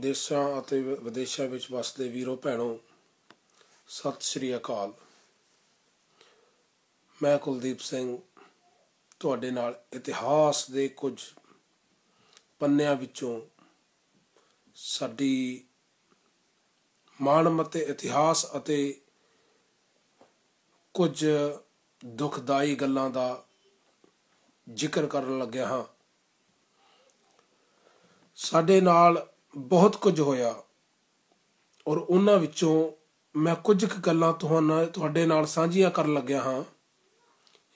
ਦੇਸ਼ਾਂ ਅਤੇ ਵਿਦੇਸ਼ਾਂ ਵਿੱਚ ਵਸਦੇ ਵੀਰੋ ਭੈਣੋ ਸਤਿ ਸ੍ਰੀ ਅਕਾਲ ਮੈਂ ਕੁਲਦੀਪ ਸਿੰਘ ਤੁਹਾਡੇ ਨਾਲ ਇਤਿਹਾਸ ਦੇ ਕੁਝ ਪੰਨਿਆਂ ਵਿੱਚੋਂ ਸਾਡੀ ਮਾਣਮ ਇਤਿਹਾਸ ਅਤੇ ਕੁਝ ਦੁਖਦਾਈ ਗੱਲਾਂ ਦਾ ਜ਼ਿਕਰ ਕਰਨ ਲੱਗਿਆ ਹਾਂ ਸਾਡੇ ਨਾਲ ਬਹੁਤ ਕੁਝ ਹੋਇਆ ਔਰ ਉਹਨਾਂ ਵਿੱਚੋਂ ਮੈਂ ਕੁਝ ਕੁ ਗੱਲਾਂ ਤੁਹਾਨੂੰ ਤੁਹਾਡੇ ਨਾਲ ਸਾਂਝੀਆਂ ਕਰਨ ਲੱਗਿਆ ਹਾਂ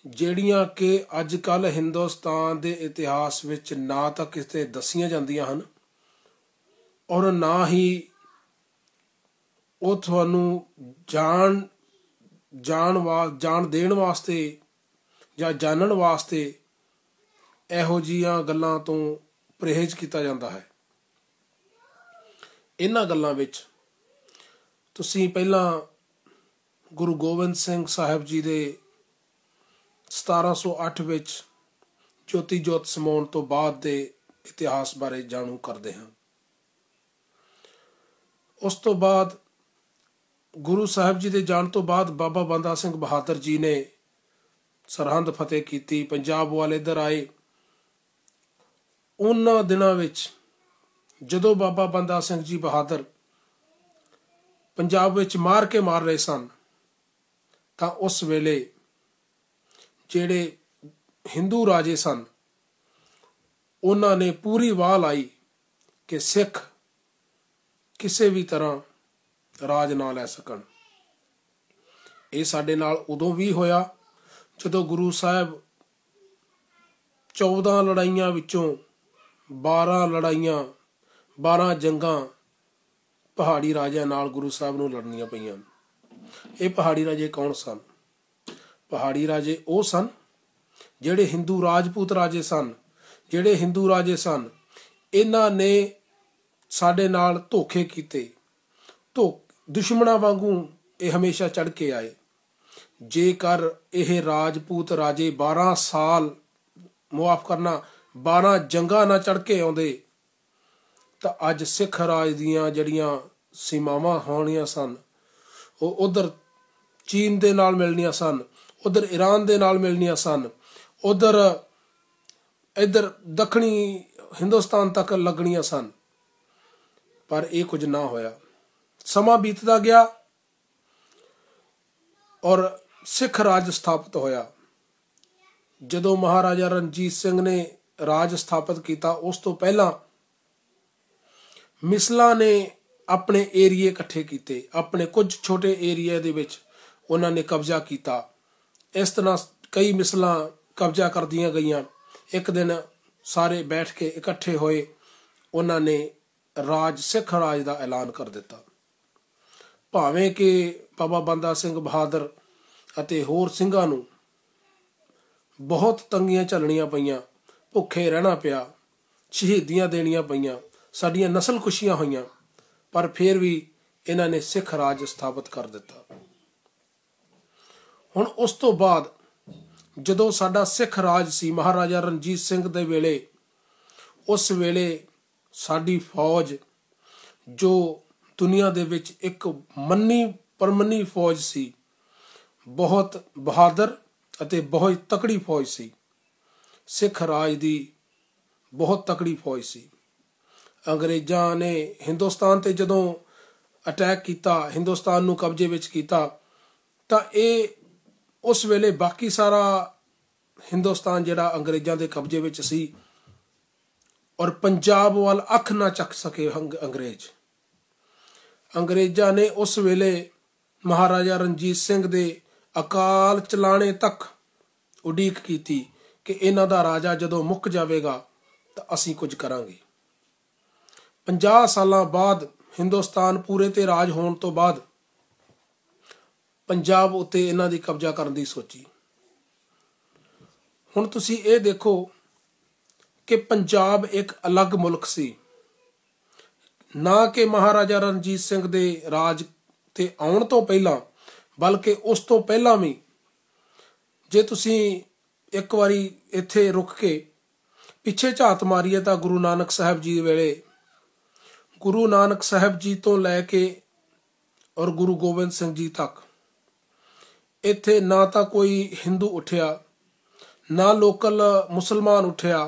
ਜਿਹੜੀਆਂ ਕਿ ਅੱਜ ਕੱਲ ਹਿੰਦੁਸਤਾਨ ਦੇ ਇਤਿਹਾਸ ਵਿੱਚ ਨਾ ਤਾਂ ਕਿਤੇ ਦੱਸੀਆਂ ਜਾਂਦੀਆਂ ਹਨ ਔਰ ਨਾ ਹੀ ਉਹ ਤੁਹਾਨੂੰ ਜਾਣ ਜਾਣ ਵਾ ਜਾਣ ਦੇਣ ਵਾਸਤੇ ਜਾਂ ਜਾਣਨ ਵਾਸਤੇ ਇਹੋ ਜੀਆਂ ਗੱਲਾਂ ਤੋਂ ਪਰਹੇਜ਼ ਕੀਤਾ ਜਾਂਦਾ ਹੈ ਇਹਨਾਂ ਗੱਲਾਂ ਵਿੱਚ ਤੁਸੀਂ ਪਹਿਲਾਂ ਗੁਰੂ ਗੋਬਿੰਦ ਸਿੰਘ ਸਾਹਿਬ ਜੀ ਦੇ 1708 ਵਿੱਚ ਜੋਤੀ ਜੋਤ ਸਮਾਉਣ ਤੋਂ ਬਾਅਦ ਦੇ ਇਤਿਹਾਸ ਬਾਰੇ ਜਾਣੂ ਕਰਦੇ ਹਾਂ ਉਸ ਤੋਂ ਬਾਅਦ ਗੁਰੂ ਸਾਹਿਬ ਜੀ ਦੇ ਜਾਣ ਤੋਂ ਬਾਅਦ ਬਾਬਾ ਬੰਦਾ ਸਿੰਘ ਬਹਾਦਰ ਜੀ ਨੇ ਸਰਹੰਦ ਫਤਿਹ ਕੀਤੀ ਪੰਜਾਬ ਵਾਲੇ ਇਧਰ ਆਏ ਉਹਨਾਂ ਦਿਨਾਂ ਵਿੱਚ ਜਦੋਂ ਬਾਬਾ ਬੰਦਾ ਸਿੰਘ ਜੀ ਬਹਾਦਰ ਪੰਜਾਬ ਵਿੱਚ ਮਾਰ ਕੇ ਮਾਰ ਰਹੇ ਸਨ ਤਾਂ ਉਸ ਵੇਲੇ ਜਿਹੜੇ ਹਿੰਦੂ ਰਾਜੇ ਸਨ ਉਹਨਾਂ ਨੇ ਪੂਰੀ ਵਾਹ ਲਾਈ ਕਿ ਸਿੱਖ ਕਿਸੇ ਵੀ ਤਰ੍ਹਾਂ ਰਾਜ ਨਾ ਲੈ ਸਕਣ ਇਹ ਸਾਡੇ ਨਾਲ ਉਦੋਂ ਵੀ ਹੋਇਆ ਜਦੋਂ ਗੁਰੂ ਸਾਹਿਬ 14 ਲੜਾਈਆਂ ਵਿੱਚੋਂ 12 ਲੜਾਈਆਂ 12 ਜੰਗਾਂ ਪਹਾੜੀ ਰਾਜਿਆਂ ਨਾਲ ਗੁਰੂ ਸਾਹਿਬ ਨੂੰ ਲੜਨੀਆਂ ਪਈਆਂ ਇਹ ਪਹਾੜੀ ਰਾਜੇ ਕੌਣ ਸਨ ਪਹਾੜੀ ਰਾਜੇ ਉਹ ਸਨ ਜਿਹੜੇ ਹਿੰਦੂ ਰਾਜਪੂਤ ਰਾਜੇ ਸਨ ਜਿਹੜੇ ਹਿੰਦੂ ਰਾਜੇ ਸਨ ਇਹਨਾਂ ਨੇ ਸਾਡੇ ਨਾਲ ਧੋਖੇ ਕੀਤੇ ਧੋ ਦੁਸ਼ਮਣਾ ਵਾਂਗੂ ਇਹ ਹਮੇਸ਼ਾ ਚੜ ਕੇ ਆਏ ਜੇਕਰ ਇਹ ਰਾਜਪੂਤ ਰਾਜੇ 12 ਸਾਲ ਮੁਆਫ ਕਰਨਾ 12 ਜੰਗਾਂ ਨਾ ਚੜ ਕੇ ਆਉਂਦੇ ਤਾਂ ਅੱਜ ਸਿੱਖ ਰਾਜ ਦੀਆਂ ਜਿਹੜੀਆਂ ਸੀਮਾਵਾਂ ਹੋਣੀਆਂ ਸਨ ਉਹ ਉਧਰ ਚੀਨ ਦੇ ਨਾਲ ਮਿਲਣੀਆਂ ਸਨ ਉਧਰ ਈਰਾਨ ਦੇ ਨਾਲ ਮਿਲਣੀਆਂ ਸਨ ਉਧਰ ਇਧਰ ਦੱਖਣੀ ਹਿੰਦੁਸਤਾਨ ਤੱਕ ਲੱਗਣੀਆਂ ਸਨ ਪਰ ਇਹ ਕੁਝ ਨਾ ਹੋਇਆ ਸਮਾਂ ਬੀਤਦਾ ਗਿਆ ਔਰ ਸਿੱਖ ਰਾਜ ਸਥਾਪਿਤ ਹੋਇਆ ਜਦੋਂ ਮਹਾਰਾਜਾ ਰਣਜੀਤ ਸਿੰਘ ਨੇ ਰਾਜ ਸਥਾਪਿਤ ਕੀਤਾ ਉਸ ਤੋਂ ਪਹਿਲਾਂ ਮਿਸਲਾਂ ਨੇ ਆਪਣੇ ਏਰੀਏ ਇਕੱਠੇ ਕੀਤੇ ਆਪਣੇ ਕੁਝ ਛੋਟੇ ਏਰੀਆ ਦੇ ਵਿੱਚ ਉਹਨਾਂ ਨੇ ਕਬਜ਼ਾ ਕੀਤਾ ਇਸ ਤਰ੍ਹਾਂ ਕਈ ਮਿਸਲਾਂ ਕਬਜ਼ਾ ਕਰਦੀਆਂ ਗਈਆਂ ਇੱਕ ਦਿਨ ਸਾਰੇ ਬੈਠ ਕੇ ਇਕੱਠੇ ਹੋਏ ਉਹਨਾਂ ਨੇ ਰਾਜ ਸਿੱਖ ਰਾਜ ਦਾ ਐਲਾਨ ਕਰ ਦਿੱਤਾ ਭਾਵੇਂ ਕਿ ਬਾਬਾ ਬੰਦਾ ਸਿੰਘ ਬਹਾਦਰ ਅਤੇ ਹੋਰ ਸਿੰਘਾਂ ਨੂੰ ਬਹੁਤ ਤੰਗੀਆਂ ਝੱਲਣੀਆਂ ਪਈਆਂ ਭੁੱਖੇ ਰਹਿਣਾ ਪਿਆ ਸ਼ਹੀਦੀਆਂ ਦੇਣੀਆਂ ਪਈਆਂ ਸਾਡੀਆਂ ਨਸਲ ਖੁਸ਼ੀਆਂ ਹੋਈਆਂ ਪਰ ਫਿਰ ਵੀ ਇਹਨਾਂ ਨੇ ਸਿੱਖ ਰਾਜ ਸਥਾਪਿਤ ਕਰ ਦਿੱਤਾ ਹੁਣ ਉਸ ਤੋਂ ਬਾਅਦ ਜਦੋਂ ਸਾਡਾ ਸਿੱਖ ਰਾਜ ਸੀ ਮਹਾਰਾਜਾ ਰਣਜੀਤ ਸਿੰਘ ਦੇ ਵੇਲੇ ਉਸ ਵੇਲੇ ਸਾਡੀ ਫੌਜ ਜੋ ਦੁਨੀਆ ਦੇ ਵਿੱਚ ਇੱਕ ਮੰਨੀ ਪਰਮੰਨੀ ਫੌਜ ਸੀ ਬਹੁਤ ਬਹਾਦਰ ਅਤੇ ਬਹੁਤ ਤਕੜੀ ਫੌਜ ਸੀ ਸਿੱਖ ਰਾਜ ਦੀ ਬਹੁਤ ਤਕੜੀ ਫੌਜ ਸੀ ਅੰਗਰੇਜ਼ਾਂ ਨੇ ਹਿੰਦੁਸਤਾਨ ਤੇ ਜਦੋਂ ਅਟੈਕ ਕੀਤਾ ਹਿੰਦੁਸਤਾਨ ਨੂੰ ਕਬਜ਼ੇ ਵਿੱਚ ਕੀਤਾ ਤਾਂ ਇਹ ਉਸ ਵੇਲੇ ਬਾਕੀ ਸਾਰਾ ਹਿੰਦੁਸਤਾਨ ਜਿਹੜਾ ਅੰਗਰੇਜ਼ਾਂ ਦੇ ਕਬਜ਼ੇ ਵਿੱਚ ਸੀ ਔਰ ਪੰਜਾਬ ਵੱਲ ਅੱਖ ਨਾ ਚੱਕ ਸਕੇ ਅੰਗਰੇਜ਼ ਅੰਗਰੇਜ਼ਾਂ ਨੇ ਉਸ ਵੇਲੇ ਮਹਾਰਾਜਾ ਰਣਜੀਤ ਸਿੰਘ ਦੇ ਅਕਾਲ ਚਲਾਣੇ ਤੱਕ ਉਡੀਕ ਕੀਤੀ ਕਿ ਇਹਨਾਂ ਦਾ ਰਾਜਾ ਜਦੋਂ ਮੁੱਕ ਜਾਵੇਗਾ ਤਾਂ ਅਸੀਂ ਕੁਝ ਕਰਾਂਗੇ 50 ਸਾਲਾਂ ਬਾਅਦ ਹਿੰਦੁਸਤਾਨ ਪੂਰੇ ਤੇ ਰਾਜ ਹੋਣ ਤੋਂ ਬਾਅਦ ਪੰਜਾਬ ਉਤੇ ਇਹਨਾਂ ਦੀ ਕਬਜ਼ਾ ਕਰਨ ਦੀ ਸੋਚੀ ਹੁਣ ਤੁਸੀਂ ਇਹ ਦੇਖੋ ਕਿ ਪੰਜਾਬ ਇੱਕ ਅਲੱਗ ਮੁਲਕ ਸੀ ਨਾ ਕਿ ਮਹਾਰਾਜਾ ਰਣਜੀਤ ਸਿੰਘ ਦੇ ਰਾਜ ਤੇ ਆਉਣ ਤੋਂ ਪਹਿਲਾਂ ਬਲਕਿ ਉਸ ਤੋਂ ਪਹਿਲਾਂ ਵੀ ਜੇ ਤੁਸੀਂ ਇੱਕ ਵਾਰੀ ਇੱਥੇ ਰੁਕ ਕੇ ਪਿੱਛੇ ਝਾਤ ਮਾਰੀਏ ਤਾਂ ਗੁਰੂ ਨਾਨਕ ਸਾਹਿਬ ਜੀ ਦੇ ਵੇਲੇ ਗੁਰੂ ਨਾਨਕ ਸਾਹਿਬ ਜੀ ਤੋਂ ਲੈ ਕੇ ਔਰ ਗੁਰੂ ਗੋਬਿੰਦ ਸਿੰਘ ਜੀ ਤੱਕ ਇੱਥੇ ਨਾ ਤਾਂ ਕੋਈ ਹਿੰਦੂ ਉੱਠਿਆ ਨਾ ਲੋਕਲ ਮੁਸਲਮਾਨ ਉੱਠਿਆ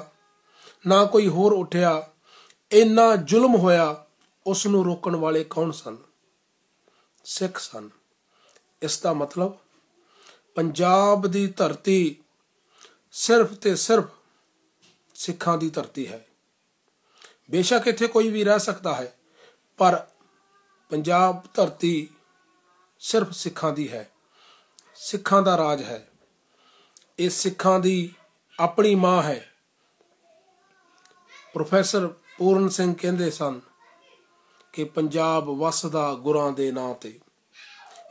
ਨਾ ਕੋਈ ਹੋਰ ਉੱਠਿਆ ਇੰਨਾ ਜ਼ੁਲਮ ਹੋਇਆ ਉਸ ਨੂੰ ਰੋਕਣ ਵਾਲੇ ਕੌਣ ਸਨ ਸਿੱਖ ਸਨ ਇਸ ਦਾ ਮਤਲਬ ਪੰਜਾਬ ਦੀ ਧਰਤੀ ਸਿਰਫ ਤੇ ਸਿਰਫ ਸਿੱਖਾਂ ਦੀ ਧਰਤੀ ਹੈ ਬੇਸ਼ੱਕ ਇੱਥੇ ਕੋਈ ਵੀ ਰਹਿ ਸਕਦਾ ਹੈ ਪਰ ਪੰਜਾਬ ਧਰਤੀ ਸਿਰਫ ਸਿੱਖਾਂ ਦੀ ਹੈ ਸਿੱਖਾਂ ਦਾ ਰਾਜ ਹੈ ਇਹ ਸਿੱਖਾਂ ਦੀ ਆਪਣੀ ਮਾਂ ਹੈ ਪ੍ਰੋਫੈਸਰ ਪੂਰਨ ਸਿੰਘ ਕਹਿੰਦੇ ਸਨ ਕਿ ਪੰਜਾਬ ਵਸਦਾ ਗੁਰਾਂ ਦੇ ਨਾਂ ਤੇ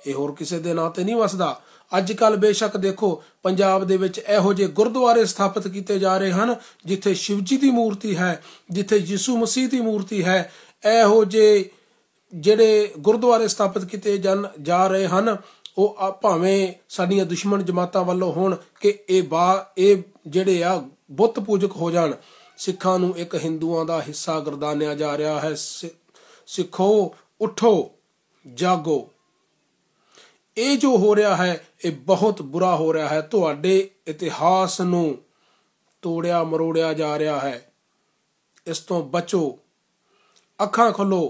ਇਹ ਹੋਰ ਕਿਸੇ ਦੇ ਨਾਂ ਤੇ ਨਹੀਂ ਵਸਦਾ ਅੱਜ ਕੱਲ ਬੇਸ਼ੱਕ ਦੇਖੋ ਪੰਜਾਬ ਦੇ ਵਿੱਚ ਇਹੋ ਜਿਹੇ ਗੁਰਦੁਆਰੇ ਸਥਾਪਿਤ ਕੀਤੇ ਜਾ ਰਹੇ ਹਨ ਜਿੱਥੇ ਸ਼ਿਵਜੀ ਦੀ ਮੂਰਤੀ ਹੈ ਜਿੱਥੇ ਯਿਸੂ ਮਸੀਹ ਦੀ ਮੂਰਤੀ ਹੈ ਇਹੋ ਜਿਹੇ ਜਿਹੜੇ ਗੁਰਦੁਆਰੇ ਸਥਾਪਿਤ ਕੀਤੇ ਜਨ ਜਾ ਰਹੇ ਹਨ ਉਹ ਭਾਵੇਂ ਸਾਡੀਆਂ ਦੁਸ਼ਮਣ ਜਮਾਤਾਂ ਵੱਲੋਂ ਹੋਣ ਕਿ ਇਹ ਬਾ ਇਹ ਜਿਹੜੇ ਆ ਬੁੱਤ ਪੂਜਕ ਹੋ ਜਾਣ ਸਿੱਖਾਂ ਨੂੰ ਇੱਕ ਹਿੰਦੂਆਂ ਦਾ ਹਿੱਸਾ ਗਰਦਾਨਿਆ ਜਾ ਰਿਹਾ ਹੈ ਸਿੱਖੋ ਉਠੋ ਜਾਗੋ ਇਹ ਜੋ ਹੋ ਰਿਹਾ ਹੈ ਇਹ ਬਹੁਤ ਬੁਰਾ ਹੋ ਰਿਹਾ ਹੈ ਤੁਹਾਡੇ ਇਤਿਹਾਸ ਨੂੰ ਤੋੜਿਆ ਮਰੋੜਿਆ ਜਾ ਰਿਹਾ ਹੈ ਇਸ ਤੋਂ ਬਚੋ ਅੱਖਾਂ ਖੋਲੋ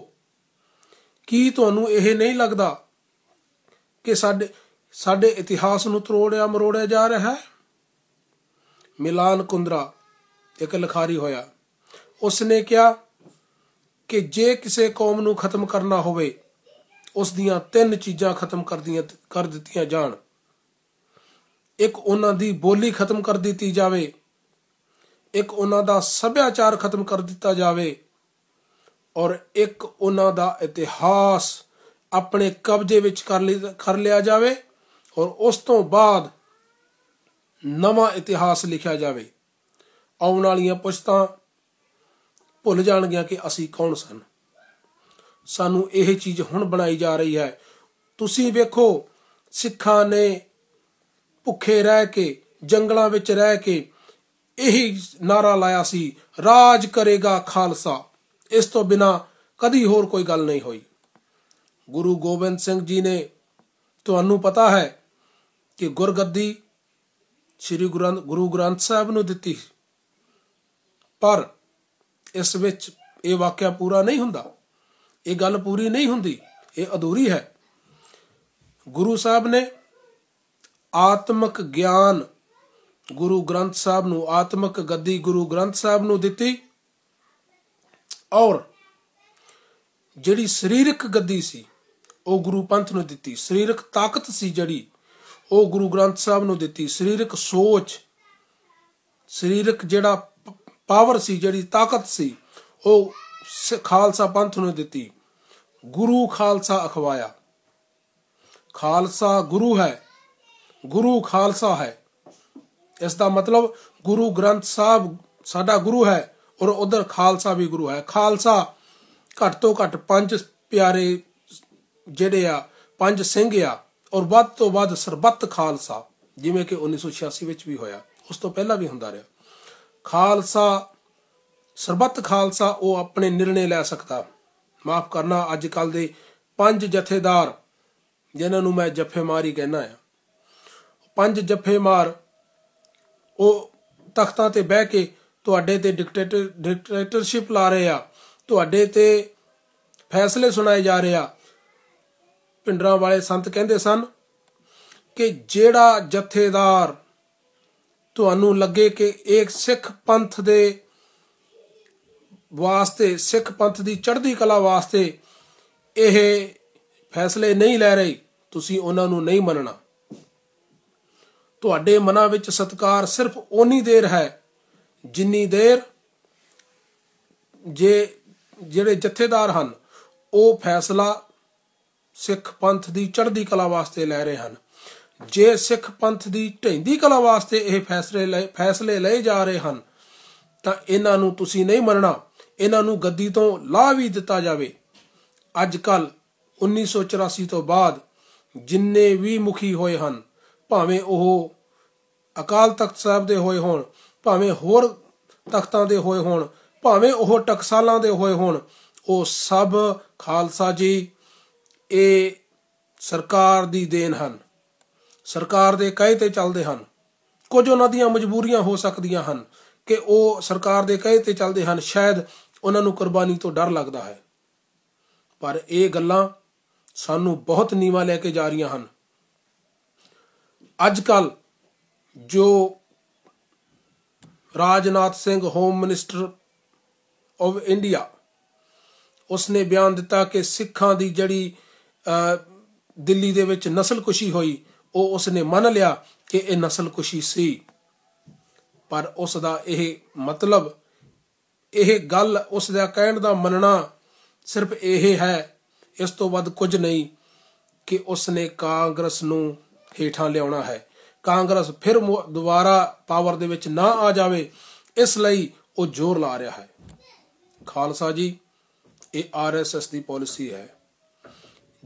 ਕੀ ਤੁਹਾਨੂੰ ਇਹ ਨਹੀਂ ਲੱਗਦਾ ਕਿ ਸਾਡੇ ਸਾਡੇ ਇਤਿਹਾਸ ਨੂੰ ਤੋੜਿਆ ਮਰੋੜਿਆ ਜਾ ਰਿਹਾ ਹੈ ਮਿਲਾਨ ਕੁੰਦਰਾ ਇੱਕ ਲਖਾਰੀ ਹੋਇਆ ਉਸਨੇ ਕਿਹਾ ਕਿ ਜੇ ਕਿਸੇ ਕੌਮ ਨੂੰ ਖਤਮ ਕਰਨਾ ਹੋਵੇ ਉਸ ਦੀਆਂ ਤਿੰਨ ਚੀਜ਼ਾਂ ਖਤਮ ਕਰ ਕਰ ਦਿੱਤੀਆਂ ਜਾਣ ਇੱਕ ਉਹਨਾਂ ਦੀ ਬੋਲੀ ਖਤਮ ਕਰ ਦਿੱਤੀ ਜਾਵੇ ਇੱਕ ਉਹਨਾਂ ਦਾ ਸੱਭਿਆਚਾਰ ਖਤਮ ਕਰ ਦਿੱਤਾ ਜਾਵੇ ਔਰ ਇੱਕ ਉਹਨਾਂ ਦਾ ਇਤਿਹਾਸ ਆਪਣੇ ਕਬਜ਼ੇ ਵਿੱਚ ਕਰ ਕਰ ਲਿਆ ਜਾਵੇ ਔਰ ਉਸ ਤੋਂ ਬਾਅਦ ਨਵਾਂ ਇਤਿਹਾਸ ਲਿਖਿਆ ਜਾਵੇ ਆਉਣ ਵਾਲੀਆਂ ਪੁਸ਼ਤਾਂ ਭੁੱਲ ਜਾਣਗੀਆਂ ਕਿ ਅਸੀਂ ਕੌਣ ਸਨ ਸਾਨੂੰ ਇਹ ਚੀਜ਼ ਹੁਣ ਬਣਾਈ ਜਾ ਰਹੀ ਹੈ ਤੁਸੀਂ ਵੇਖੋ ਸਿੱਖਾਂ ਨੇ ਭੁੱਖੇ ਰਹਿ ਕੇ ਜੰਗਲਾਂ ਵਿੱਚ ਰਹਿ ਕੇ ਇਹੀ ਨਾਰਾ ਲਾਇਆ ਸੀ ਰਾਜ ਕਰੇਗਾ ਖਾਲਸਾ ਇਸ ਤੋਂ ਬਿਨਾ ਕਦੀ ਹੋਰ ਕੋਈ ਗੱਲ ਨਹੀਂ ਹੋਈ ਗੁਰੂ ਗੋਬਿੰਦ ਸਿੰਘ ਜੀ ਨੇ ਤੁਹਾਨੂੰ ਪਤਾ ਹੈ ਕਿ ਗੁਰਗੱਦੀ ਸ੍ਰੀ ਗੁਰੂ ਗ੍ਰੰਥ ਸਾਹਿਬ ਨੂੰ ਦਿੱਤੀ ਪਰ ਇਸ ਵਿੱਚ ਇਹ ਵਾਕਿਆ ਪੂਰਾ ਨਹੀਂ ਹੁੰਦਾ ਇਹ ਗੱਲ ਪੂਰੀ ਨਹੀਂ ਹੁੰਦੀ ਇਹ ਅਧੂਰੀ ਹੈ ਗੁਰੂ ਸਾਹਿਬ ਨੇ ਆਤਮਿਕ ਗਿਆਨ ਗੁਰੂ ਗ੍ਰੰਥ ਸਾਹਿਬ ਨੂੰ ਆਤਮਿਕ ਗੱਦੀ ਗੁਰੂ ਗ੍ਰੰਥ ਸਾਹਿਬ ਨੂੰ ਦਿੱਤੀ ਔਰ ਜਿਹੜੀ ਸਰੀਰਕ ਗੱਦੀ ਸੀ ਉਹ ਗੁਰੂ ਪੰਥ ਨੂੰ ਦਿੱਤੀ ਸਰੀਰਕ ਤਾਕਤ ਸੀ ਜਿਹੜੀ ਉਹ ਗੁਰੂ ਗ੍ਰੰਥ ਸਾਹਿਬ ਨੂੰ ਦਿੱਤੀ ਸਰੀਰਕ ਸੋਚ ਸਰੀਰਕ ਜਿਹੜਾ ਪਾਵਰ ਸੀ ਜਿਹੜੀ ਤਾਕਤ ਸੀ ਉਹ ਖਾਲਸਾ ਪੰਥ ਨੂੰ ਦਿੱਤੀ ਗੁਰੂ ਖਾਲਸਾ ਅਖਵਾਇਆ ਖਾਲਸਾ ਗੁਰੂ ਹੈ ਗੁਰੂ ਖਾਲਸਾ ਹੈ ਇਸ ਦਾ ਮਤਲਬ ਗੁਰੂ ਗ੍ਰੰਥ ਸਾਹਿਬ ਸਾਡਾ ਗੁਰੂ ਹੈ ਔਰ ਉਧਰ ਖਾਲਸਾ ਵੀ ਗੁਰੂ ਹੈ ਖਾਲਸਾ ਘੱਟ ਤੋਂ ਘੱਟ ਪੰਜ ਪਿਆਰੇ ਜਿਹੜੇ ਆ ਪੰਜ ਸਿੰਘ ਆ ਔਰ ਵੱਧ ਤੋਂ ਵੱਧ ਸਰਬੱਤ ਖਾਲਸਾ ਜਿਵੇਂ ਕਿ 1986 ਵਿੱਚ ਵੀ ਹੋਇਆ ਉਸ ਤੋਂ ਪਹਿਲਾਂ ਵੀ ਹੁੰਦਾ ਰਿਹਾ ਖਾਲਸਾ ਸਰਬੱਤ ਖਾਲਸਾ ਉਹ ਆਪਣੇ ਨਿਰਣੇ ਲੈ ਸਕਦਾ ਮਾਫ ਕਰਨਾ ਅੱਜ ਕੱਲ ਦੇ ਪੰਜ ਜਥੇਦਾਰ ਜਿਨ੍ਹਾਂ ਨੂੰ ਮੈਂ ਜਫੇਮਾਰੀ ਕਹਿੰਦਾ ਆ ਪੰਜ ਜਫੇਮਾਰ ਉਹ ਤਖਤਾਂ ਤੇ ਬਹਿ ਕੇ ਤੁਹਾਡੇ ਤੇ ਡਿਕਟੇਟਰ ਡਿਕਟੇਟਰਸ਼ਿਪ ਲਾ ਰਹੇ ਆ ਤੁਹਾਡੇ ਤੇ ਫੈਸਲੇ ਸੁਣਾਏ ਜਾ ਰਹੇ ਆ ਪਿੰਡਰਾਂ ਵਾਲੇ ਸੰਤ ਕਹਿੰਦੇ ਸਨ ਕਿ ਜਿਹੜਾ ਜਥੇਦਾਰ ਤੁਹਾਨੂੰ ਲੱਗੇ ਕਿ ਇੱਕ ਸਿੱਖ ਪੰਥ ਦੇ ਵਾਸਤੇ ਸਿੱਖ ਪੰਥ ਦੀ ਚੜ੍ਹਦੀ ਕਲਾ ਵਾਸਤੇ ਇਹ ਫੈਸਲੇ ਨਹੀਂ ਲੈ ਰਹੀ ਤੁਸੀਂ ਉਹਨਾਂ ਨੂੰ ਨਹੀਂ ਮੰਨਣਾ ਤੁਹਾਡੇ ਮਨਾਂ ਵਿੱਚ ਸਤਕਾਰ ਸਿਰਫ ਓਨੀ ਦੇਰ ਹੈ ਜਿੰਨੀ ਦੇਰ ਜੇ ਜਿਹੜੇ ਜਥੇਦਾਰ ਹਨ ਉਹ ਫੈਸਲਾ ਸਿੱਖ ਪੰਥ ਦੀ ਚੜ੍ਹਦੀ ਕਲਾ ਵਾਸਤੇ ਲੈ ਰਹੇ ਹਨ ਜੇ ਸਿੱਖ ਪੰਥ ਦੀ ਢੈਂਦੀ ਕਲਾ ਵਾਸਤੇ ਇਹ ਫੈਸਲੇ ਫੈਸਲੇ ਲਏ ਜਾ ਰਹੇ ਹਨ ਤਾਂ ਇਹਨਾਂ ਨੂੰ ਤੁਸੀਂ ਨਹੀਂ ਮੰਨਣਾ ਇਹਨਾਂ ਨੂੰ ਗੱਦੀ ਤੋਂ ਲਾਹ ਵੀ ਦਿੱਤਾ ਜਾਵੇ ਅੱਜ ਕੱਲ 1984 ਤੋਂ ਬਾਅਦ ਜਿੰਨੇ ਵੀ ਮੁਖੀ ਹੋਏ ਹਨ ਭਾਵੇਂ ਉਹ ਅਕਾਲ ਤਖਤ ਸਾਹਿਬ ਦੇ ਹੋਏ ਹੋਣ ਭਾਵੇਂ ਹੋਰ ਤਖਤਾਂ ਦੇ ਹੋਏ ਹੋਣ ਭਾਵੇਂ ਉਹ ਟਕਸਾਲਾਂ ਦੇ ਹੋਏ ਹੋਣ ਉਹ ਸਭ ਖਾਲਸਾ ਜੀ ਇਹ ਸਰਕਾਰ ਦੀ ਦੇਣ ਹਨ ਸਰਕਾਰ ਦੇ ਕਹੇ ਤੇ ਚੱਲਦੇ ਹਨ ਕੁਝ ਉਹਨਾਂ ਦੀਆਂ ਮਜਬੂਰੀਆਂ ਹੋ ਸਕਦੀਆਂ ਹਨ ਕਿ ਉਹ ਸਰਕਾਰ ਦੇ ਕਹੇ ਤੇ ਚੱਲਦੇ ਹਨ ਸ਼ਾਇਦ ਉਹਨਾਂ ਨੂੰ ਕੁਰਬਾਨੀ ਤੋਂ ਡਰ ਲੱਗਦਾ ਹੈ ਪਰ ਇਹ ਗੱਲਾਂ ਸਾਨੂੰ ਬਹੁਤ ਨੀਵਾ ਲੈ ਕੇ ਜਾ ਰਹੀਆਂ ਹਨ ਅੱਜ ਕੱਲ ਜੋ Rajnath Singh home minister of India ਉਸਨੇ ਬਿਆਨ ਦਿੱਤਾ ਕਿ ਸਿੱਖਾਂ ਦੀ ਜਿਹੜੀ ਦਿੱਲੀ ਦੇ ਵਿੱਚ ਨਸਲਕੁਸ਼ੀ ਹੋਈ ਉਹ ਉਸਨੇ ਮੰਨ ਲਿਆ ਕਿ ਇਹ ਨਸਲਕੁਸ਼ੀ ਸੀ ਪਰ ਉਸ ਦਾ ਇਹ ਮਤਲਬ ਇਹ ਗੱਲ ਉਸ ਦਾ ਕਹਿਣ ਦਾ ਮੰਨਣਾ ਸਿਰਫ ਇਹ ਹੈ ਇਸ ਤੋਂ ਵੱਧ ਕੁਝ ਨਹੀਂ ਕਿ ਉਸ ਨੇ ਕਾਂਗਰਸ ਨੂੰ ਹੇਠਾਂ ਲਿਆਉਣਾ ਹੈ ਕਾਂਗਰਸ ਫਿਰ ਦੁਬਾਰਾ ਪਾਵਰ ਦੇ ਵਿੱਚ ਨਾ ਆ ਜਾਵੇ ਇਸ ਲਈ ਉਹ ਜ਼ੋਰ ਲਾ ਰਿਹਾ ਹੈ ਖਾਲਸਾ ਜੀ ਇਹ ਆਰਐਸਐਸ ਦੀ ਪਾਲਿਸੀ ਹੈ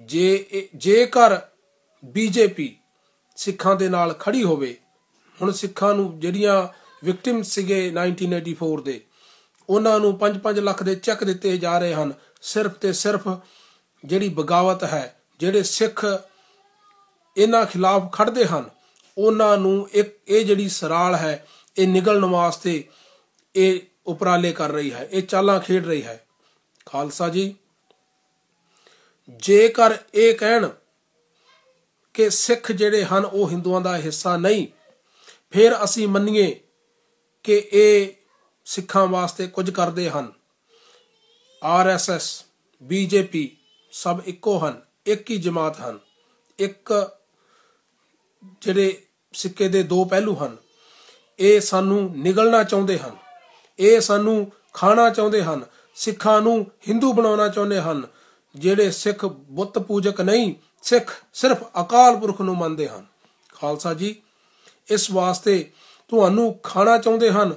ਜੇ ਜੇਕਰ ਬੀਜੇਪੀ ਸਿੱਖਾਂ ਦੇ ਨਾਲ ਖੜੀ ਹੋਵੇ ਹੁਣ ਸਿੱਖਾਂ ਨੂੰ ਜਿਹੜੀਆਂ ਵਿਕਟਿਮ ਸੀਗੇ 1984 ਦੇ ਉਹਨਾਂ ਨੂੰ 5-5 ਲੱਖ ਦੇ ਚੈੱਕ ਦਿੱਤੇ ਜਾ ਰਹੇ ਹਨ ਸਿਰਫ ਤੇ ਸਿਰਫ ਜਿਹੜੀ ਬਗਾਵਤ ਹੈ ਜਿਹੜੇ ਸਿੱਖ ਇਹਨਾਂ ਖਿਲਾਫ ਖੜਦੇ ਹਨ ਉਹਨਾਂ ਨੂੰ ਇੱਕ ਇਹ ਜਿਹੜੀ ਸਰਾਲ ਹੈ ਇਹ ਨਿਗਲਣ ਵਾਸਤੇ ਇਹ ਉਪਰਾਲੇ ਕਰ ਰਹੀ ਹੈ ਇਹ ਚਾਲਾਂ ਖੇਡ ਰਹੀ ਹੈ ਖਾਲਸਾ ਜੀ ਜੇਕਰ ਇਹ ਕਹਿਣ ਕਿ ਸਿੱਖ ਜਿਹੜੇ ਹਨ ਉਹ ਹਿੰਦੂਆਂ ਦਾ ਹਿੱਸਾ ਨਹੀਂ ਫਿਰ ਅਸੀਂ ਮੰਨੀਏ ਕਿ ਇਹ ਸਿੱਖਾਂ ਵਾਸਤੇ ਕੁਝ ਕਰਦੇ ਹਨ ਆਰਐਸਐਸ ਬੀਜੇਪੀ ਸਭ ਇੱਕੋ ਹਨ ਇੱਕ ਹੀ ਜਮਾਤ ਹਨ ਇੱਕ ਜਿਹੜੇ ਸਿੱਕੇ ਦੇ ਦੋ ਪਹਿਲੂ ਹਨ ਇਹ ਸਾਨੂੰ ਨਿਗਲਣਾ ਚਾਹੁੰਦੇ ਹਨ ਇਹ ਸਾਨੂੰ ਖਾਣਾ ਚਾਹੁੰਦੇ ਹਨ ਸਿੱਖਾਂ ਨੂੰ ਹਿੰਦੂ ਬਣਾਉਣਾ ਚਾਹੁੰਦੇ ਹਨ ਜਿਹੜੇ ਸਿੱਖ ਬੁੱਤ ਪੂਜਕ ਨਹੀਂ ਸਿੱਖ ਸਿਰਫ ਅਕਾਲ ਪੁਰਖ ਨੂੰ ਮੰਨਦੇ ਹਨ ਖਾਲਸਾ ਜੀ ਇਸ ਵਾਸਤੇ ਤੁਹਾਨੂੰ ਖਾਣਾ ਚਾਹੁੰਦੇ ਹਨ